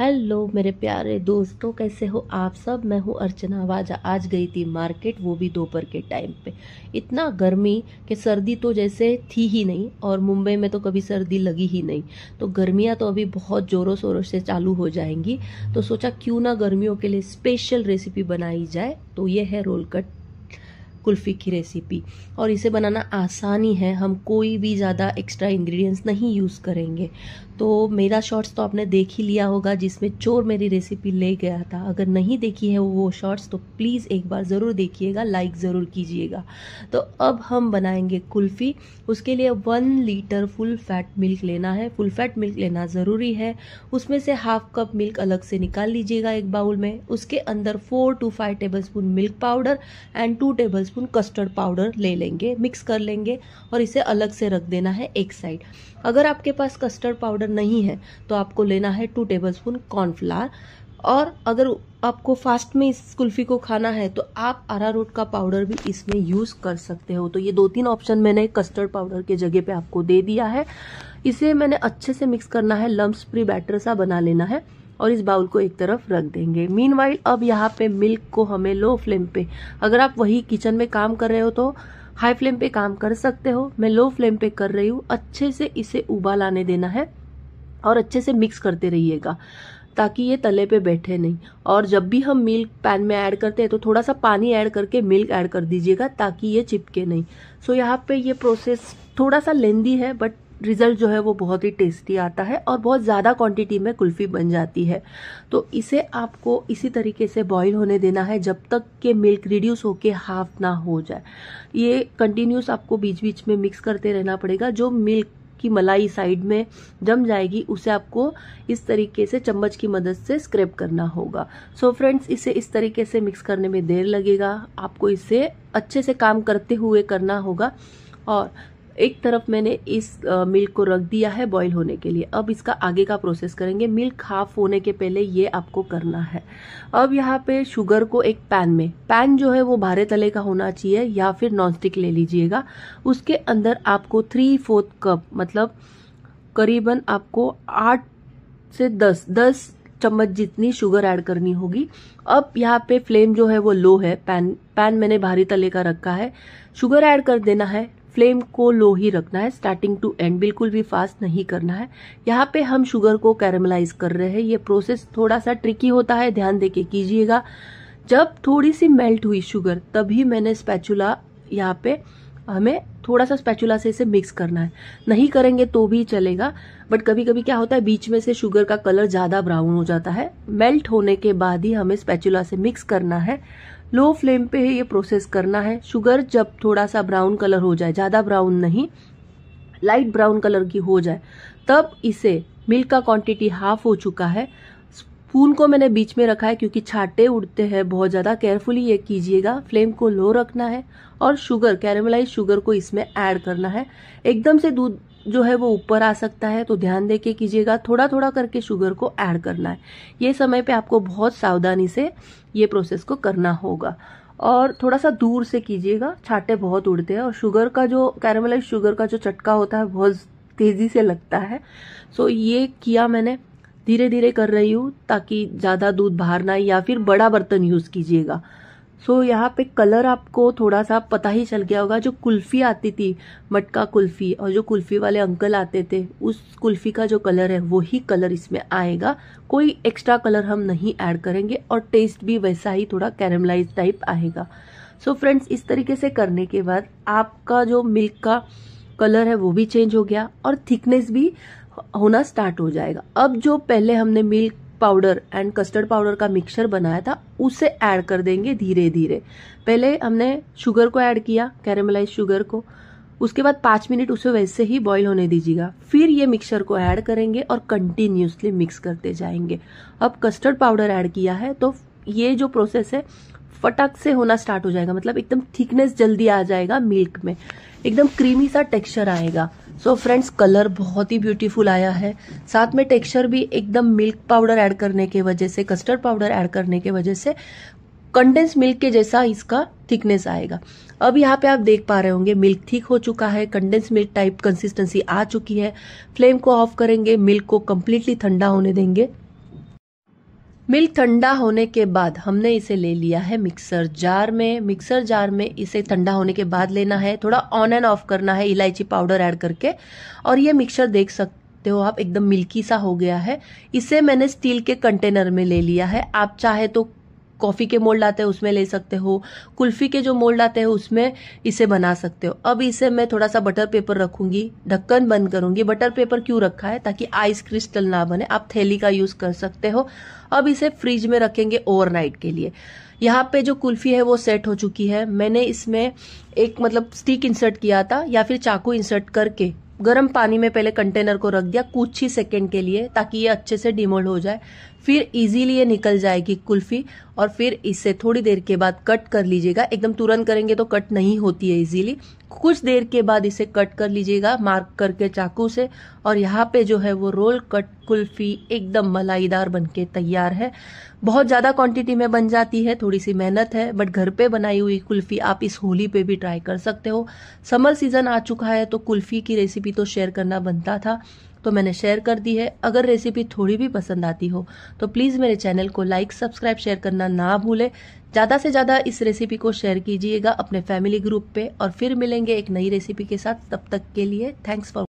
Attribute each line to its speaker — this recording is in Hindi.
Speaker 1: हेलो मेरे प्यारे दोस्तों कैसे हो आप सब मैं हूँ अर्चना वाजा आज गई थी मार्केट वो भी दोपहर के टाइम पे इतना गर्मी कि सर्दी तो जैसे थी ही नहीं और मुंबई में तो कभी सर्दी लगी ही नहीं तो गर्मियाँ तो अभी बहुत ज़ोरों शोरों से चालू हो जाएंगी तो सोचा क्यों ना गर्मियों के लिए स्पेशल रेसिपी बनाई जाए तो ये है रोल कट कुल्फ़ी की रेसिपी और इसे बनाना आसानी है हम कोई भी ज़्यादा एक्स्ट्रा इंग्रेडिएंट्स नहीं यूज़ करेंगे तो मेरा शॉर्ट्स तो आपने देख ही लिया होगा जिसमें चोर मेरी रेसिपी ले गया था अगर नहीं देखी है वो शॉर्ट्स तो प्लीज़ एक बार ज़रूर देखिएगा लाइक ज़रूर कीजिएगा तो अब हम बनाएंगे कुल्फ़ी उसके लिए one litre full fat milk लेना है फुल फैट मिल्क लेना ज़रूरी है उसमें से हाफ कप मिल्क अलग से निकाल लीजिएगा एक बाउल में उसके अंदर four two five tablespoon milk powder and two tablespoon custard powder ले लेंगे मिक्स कर लेंगे और इसे अलग से रख देना है एक साइड अगर आपके पास कस्टर्ड पाउडर पाउडर नहीं है तो आपको लेना है टू टेबल स्पून कॉर्नफ्लावर और अगर आपको फास्ट में इस कुल्फी को खाना है तो आप अरारोट का पाउडर भी इसमें यूज़ कर सकते हो तो ये दो तीन ऑप्शन मैंने कस्टर्ड पाउडर के जगह पे आपको दे दिया है इसे मैंने अच्छे से मिक्स करना है लम्ब फ्री बैटर सा बना लेना है और इस बाउल को एक तरफ रख देंगे मीन अब यहाँ पे मिल्क को हमें लो फ्लेम पे अगर आप वही किचन में काम कर रहे हो तो हाई फ्लेम पे काम कर सकते हो मैं लो फ्लेम पे कर रही हूँ अच्छे से इसे उबाल आने देना है और अच्छे से मिक्स करते रहिएगा ताकि ये तले पे बैठे नहीं और जब भी हम मिल्क पैन में ऐड करते हैं तो थोड़ा सा पानी ऐड करके मिल्क ऐड कर दीजिएगा ताकि ये चिपके नहीं सो so, यहाँ पे ये प्रोसेस थोड़ा सा लेंदी है बट रिज़ल्ट जो है वो बहुत ही टेस्टी आता है और बहुत ज़्यादा क्वांटिटी में कुल्फ़ी बन जाती है तो इसे आपको इसी तरीके से बॉईल होने देना है जब तक के मिल्क रिड्यूस होके हाफ ना हो जाए ये कंटिन्यूस आपको बीच बीच में मिक्स करते रहना पड़ेगा जो मिल्क की मलाई साइड में जम जाएगी उसे आपको इस तरीके से चम्मच की मदद से स्क्रैप करना होगा सो so फ्रेंड्स इसे इस तरीके से मिक्स करने में देर लगेगा आपको इसे अच्छे से काम करते हुए करना होगा और एक तरफ मैंने इस मिल्क को रख दिया है बॉईल होने के लिए अब इसका आगे का प्रोसेस करेंगे मिल्क हाफ होने के पहले ये आपको करना है अब यहाँ पे शुगर को एक पैन में पैन जो है वो भारे तले का होना चाहिए या फिर नॉनस्टिक ले लीजिएगा उसके अंदर आपको थ्री फोर्थ कप मतलब करीबन आपको आठ से दस दस चम्मच जितनी शुगर ऐड करनी होगी अब यहाँ पे फ्लेम जो है वो लो है पैन पैन मैंने भारी तले का रखा है शुगर ऐड कर देना है फ्लेम को लो ही रखना है स्टार्टिंग टू एंड बिल्कुल भी फास्ट नहीं करना है यहाँ पे हम शुगर को कैरमलाइज कर रहे हैं ये प्रोसेस थोड़ा सा ट्रिकी होता है ध्यान दे के कीजिएगा जब थोड़ी सी मेल्ट हुई शुगर तभी मैंने स्पैचुला यहाँ पे हमें थोड़ा सा स्पैचुला से इसे मिक्स करना है नहीं करेंगे तो भी चलेगा बट कभी कभी क्या होता है बीच में से शुगर का कलर ज़्यादा ब्राउन हो जाता है मेल्ट होने के बाद ही हमें स्पैचुला से मिक्स करना है लो फ्लेम पे ये प्रोसेस करना है शुगर जब थोड़ा सा ब्राउन कलर हो जाए ज़्यादा ब्राउन नहीं लाइट ब्राउन कलर की हो जाए तब इसे मिल्क का क्वांटिटी हाफ हो चुका है स्पून को मैंने बीच में रखा है क्योंकि छाटे उड़ते हैं बहुत ज़्यादा केयरफुली ये कीजिएगा फ्लेम को लो रखना है और शुगर कैरेमलाइज शुगर को इसमें ऐड करना है एकदम से दूध जो है वो ऊपर आ सकता है तो ध्यान दे के कीजिएगा थोड़ा थोड़ा करके शुगर को ऐड करना है ये समय पे आपको बहुत सावधानी से ये प्रोसेस को करना होगा और थोड़ा सा दूर से कीजिएगा छाटे बहुत उड़ते हैं और शुगर का जो कैरेमलाइज शुगर का जो चटका होता है बहुत तेज़ी से लगता है सो ये किया मैंने धीरे धीरे कर रही हूँ ताकि ज़्यादा दूध बाहर ना या फिर बड़ा बर्तन यूज़ कीजिएगा सो so, यहाँ पे कलर आपको थोड़ा सा पता ही चल गया होगा जो कुल्फ़ी आती थी मटका कुल्फ़ी और जो कुल्फ़ी वाले अंकल आते थे उस कुल्फ़ी का जो कलर है वही कलर इसमें आएगा कोई एक्स्ट्रा कलर हम नहीं ऐड करेंगे और टेस्ट भी वैसा ही थोड़ा कैरमलाइज टाइप आएगा सो so, फ्रेंड्स इस तरीके से करने के बाद आपका जो मिल्क का कलर है वो भी चेंज हो गया और थिकनेस भी होना स्टार्ट हो जाएगा अब जो पहले हमने milk powder and custard powder का मिक्सचर बनाया था उसे ऐड कर देंगे धीरे धीरे पहले हमने शुगर को ऐड किया कैरेमलाइज शुगर को उसके बाद पांच मिनट उसे वैसे ही बॉईल होने दीजिएगा फिर ये मिक्सचर को ऐड करेंगे और कंटिन्यूसली मिक्स करते जाएंगे अब कस्टर्ड पाउडर ऐड किया है तो ये जो प्रोसेस है फटक से होना स्टार्ट हो जाएगा मतलब एकदम थिकनेस जल्दी आ जाएगा मिल्क में एकदम क्रीमी सा टेक्सचर आएगा सो फ्रेंड्स कलर बहुत ही ब्यूटीफुल आया है साथ में टेक्सचर भी एकदम मिल्क पाउडर ऐड करने के वजह से कस्टर्ड पाउडर ऐड करने के वजह से कंडेंस मिल्क के जैसा इसका थिकनेस आएगा अब यहाँ पे आप देख पा रहे होंगे मिल्क थिक हो चुका है कंडेंस मिल्क टाइप कंसिस्टेंसी आ चुकी है फ्लेम को ऑफ करेंगे मिल्क को कम्प्लीटली ठंडा होने देंगे मिल्क ठंडा होने के बाद हमने इसे ले लिया है मिक्सर जार में मिक्सर जार में इसे ठंडा होने के बाद लेना है थोड़ा ऑन एंड ऑफ करना है इलायची पाउडर ऐड करके और ये मिक्सर देख सकते हो आप एकदम मिल्की सा हो गया है इसे मैंने स्टील के कंटेनर में ले लिया है आप चाहे तो कॉफ़ी के मोल्ड आते हैं उसमें ले सकते हो कुल्फ़ी के जो मोल्ड आते हैं उसमें इसे बना सकते हो अब इसे मैं थोड़ा सा बटर पेपर रखूंगी ढक्कन बंद करूंगी बटर पेपर क्यों रखा है ताकि आइस क्रिस्टल ना बने आप थैली का यूज़ कर सकते हो अब इसे फ्रिज में रखेंगे ओवरनाइट के लिए यहाँ पे जो कुल्फी है वो सेट हो चुकी है मैंने इसमें एक मतलब स्टिक इंसर्ट किया था या फिर चाकू इंसर्ट करके गर्म पानी में पहले कंटेनर को रख दिया कुछ ही सेकेंड के लिए ताकि ये अच्छे से डिमोल्ड हो जाए फिर इजीली ये निकल जाएगी कुल्फी और फिर इसे थोड़ी देर के बाद कट कर लीजिएगा एकदम तुरंत करेंगे तो कट नहीं होती है इजीली कुछ देर के बाद इसे कट कर लीजिएगा मार्क करके चाकू से और यहाँ पे जो है वो रोल कट कुल्फी एकदम मलाईदार बनके तैयार है बहुत ज़्यादा क्वांटिटी में बन जाती है थोड़ी सी मेहनत है बट घर पे बनाई हुई कुल्फ़ी आप इस होली पे भी ट्राई कर सकते हो समर सीज़न आ चुका है तो कुल्फ़ी की रेसिपी तो शेयर करना बनता था तो मैंने शेयर कर दी है अगर रेसिपी थोड़ी भी पसंद आती हो तो प्लीज़ मेरे चैनल को लाइक सब्सक्राइब शेयर करना ना भूलें ज़्यादा से ज़्यादा इस रेसिपी को शेयर कीजिएगा अपने फैमिली ग्रुप पे और फिर मिलेंगे एक नई रेसिपी के साथ तब तक के लिए थैंक्स फॉर